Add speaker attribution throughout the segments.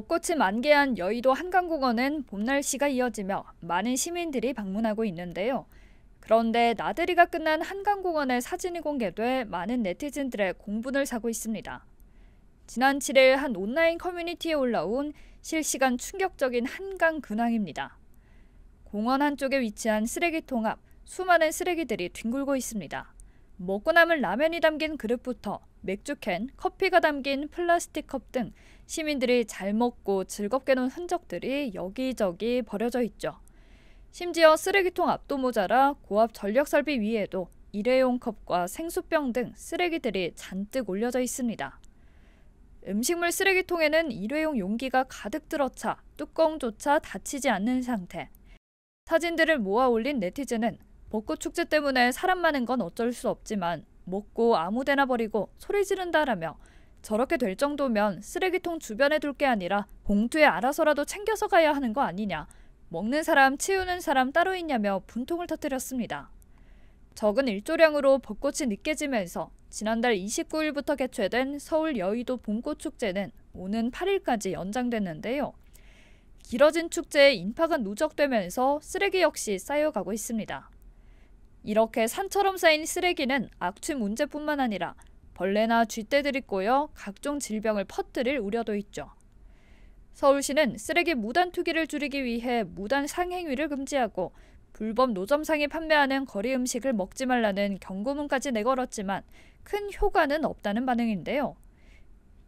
Speaker 1: 벚꽃이 만개한 여의도 한강공원은 봄 날씨가 이어지며 많은 시민들이 방문하고 있는데요. 그런데 나들이가 끝난 한강공원의 사진이 공개돼 많은 네티즌들의 공분을 사고 있습니다. 지난 7일 한 온라인 커뮤니티에 올라온 실시간 충격적인 한강 근황입니다. 공원 한쪽에 위치한 쓰레기통 앞 수많은 쓰레기들이 뒹굴고 있습니다. 먹고 남은 라면이 담긴 그릇부터 맥주캔, 커피가 담긴 플라스틱 컵 등 시민들이 잘 먹고 즐겁게 논 흔적들이 여기저기 버려져 있죠. 심지어 쓰레기통 앞도 모자라 고압 전력 설비 위에도 일회용 컵과 생수병 등 쓰레기들이 잔뜩 올려져 있습니다. 음식물 쓰레기통에는 일회용 용기가 가득 들어차 뚜껑조차 닫히지 않는 상태. 사진들을 모아 올린 네티즌은 벚꽃 축제 때문에 사람 많은 건 어쩔 수 없지만 먹고 아무데나 버리고 소리 지른다라며 저렇게 될 정도면 쓰레기통 주변에 둘 게 아니라 봉투에 알아서라도 챙겨서 가야 하는 거 아니냐. 먹는 사람, 치우는 사람 따로 있냐며 분통을 터뜨렸습니다. 적은 일조량으로 벚꽃이 늦게 지면서 지난달 29일부터 개최된 서울 여의도 봄꽃축제는 오는 8일까지 연장됐는데요. 길어진 축제에 인파가 누적되면서 쓰레기 역시 쌓여가고 있습니다. 이렇게 산처럼 쌓인 쓰레기는 악취 문제뿐만 아니라 벌레나 쥐떼들이 꼬여 각종 질병을 퍼뜨릴 우려도 있죠. 서울시는 쓰레기 무단 투기를 줄이기 위해 무단 상행위를 금지하고 불법 노점상이 판매하는 거리 음식을 먹지 말라는 경고문까지 내걸었지만 큰 효과는 없다는 반응인데요.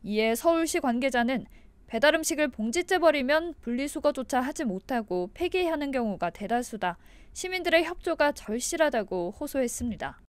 Speaker 1: 이에 서울시 관계자는 배달 음식을 봉지째 버리면 분리수거조차 하지 못하고 폐기하는 경우가 대다수다. 시민들의 협조가 절실하다고 호소했습니다.